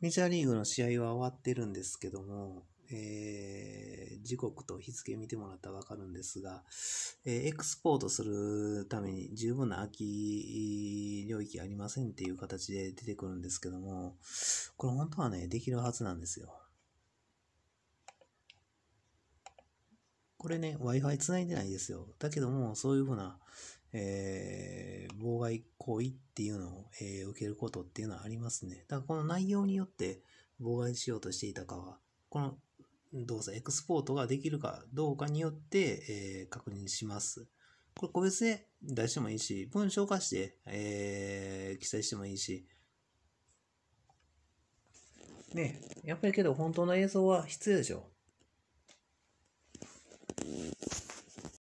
メジャーリーグの試合は終わってるんですけども、えー、時刻と日付見てもらったらわかるんですが、えー、エクスポートするために十分な空き領域ありませんっていう形で出てくるんですけども、これ本当はね、できるはずなんですよ。これね、Wi-Fi 繋いでないですよ。だけども、そういうふうな、えー妨害行為っていうのを、えー、受けることっていうのはありますね。だからこの内容によって妨害しようとしていたかは、この動作、エクスポートができるかどうかによって、えー、確認します。これ個別で出してもいいし、文章化して、えー、記載してもいいし、ね、やっぱりけど本当の映像は必要でしょ。